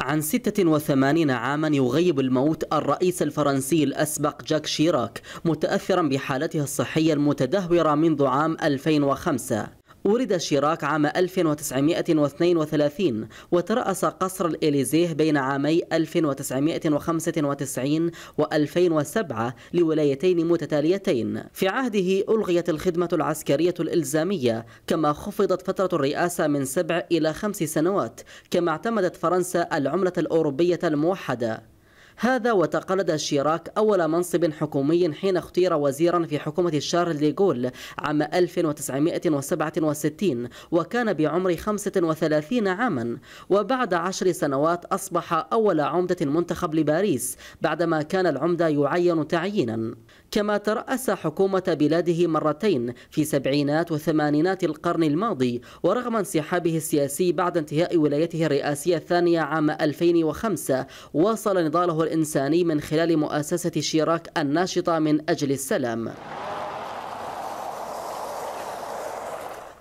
عن 86 عاما يغيب الموت الرئيس الفرنسي الأسبق جاك شيراك متأثرا بحالته الصحية المتدهورة منذ عام 2005 ولد شيراك عام 1932 وترأس قصر الإليزيه بين عامي 1995 و 2007 لولايتين متتاليتين في عهده ألغيت الخدمة العسكرية الإلزامية كما خفضت فترة الرئاسة من سبع إلى خمس سنوات كما اعتمدت فرنسا العملة الأوروبية الموحدة هذا وتقلد شيراك أول منصب حكومي حين اختير وزيرا في حكومة شارل ديغول عام 1967 وكان بعمر 35 عاما وبعد عشر سنوات أصبح أول عمدة منتخب لباريس بعدما كان العمدة يعين تعيينا كما ترأس حكومة بلاده مرتين في سبعينات وثمانينات القرن الماضي ورغم انسحابه السياسي بعد انتهاء ولايته الرئاسية الثانية عام 2005 واصل نضاله الإنساني من خلال مؤسسة شيراك الناشطة من أجل السلام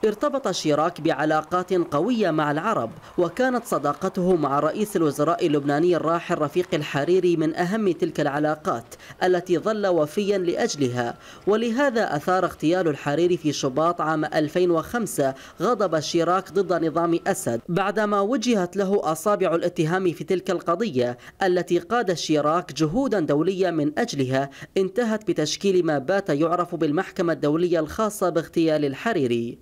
ارتبط شيراك بعلاقات قوية مع العرب وكانت صداقته مع رئيس الوزراء اللبناني الراحل رفيق الحريري من أهم تلك العلاقات التي ظل وفيا لأجلها ولهذا أثار اغتيال الحريري في شباط عام 2005 غضب شيراك ضد نظام أسد بعدما وجهت له أصابع الاتهام في تلك القضية التي قاد شيراك جهودا دولية من أجلها انتهت بتشكيل ما بات يعرف بالمحكمة الدولية الخاصة باغتيال الحريري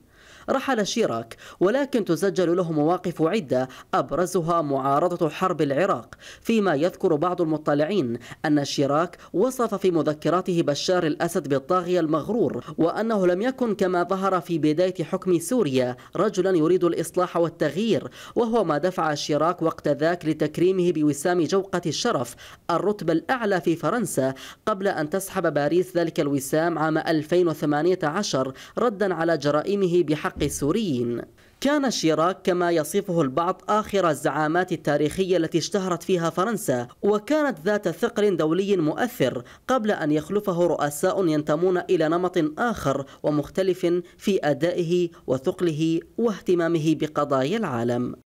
رحل شيراك ولكن تسجل له مواقف عدة أبرزها معارضة حرب العراق فيما يذكر بعض المطلعين أن شيراك وصف في مذكراته بشار الأسد بالطاغية المغرور وأنه لم يكن كما ظهر في بداية حكم سوريا رجلا يريد الإصلاح والتغيير وهو ما دفع شيراك وقت ذاك لتكريمه بوسام جوقة الشرف الرتبة الأعلى في فرنسا قبل أن تسحب باريس ذلك الوسام عام 2018 ردا على جرائمه بحق حق السوريين كان شيراك كما يصفه البعض آخر الزعامات التاريخية التي اشتهرت فيها فرنسا وكانت ذات ثقل دولي مؤثر قبل أن يخلفه رؤساء ينتمون إلى نمط آخر ومختلف في أدائه وثقله واهتمامه بقضايا العالم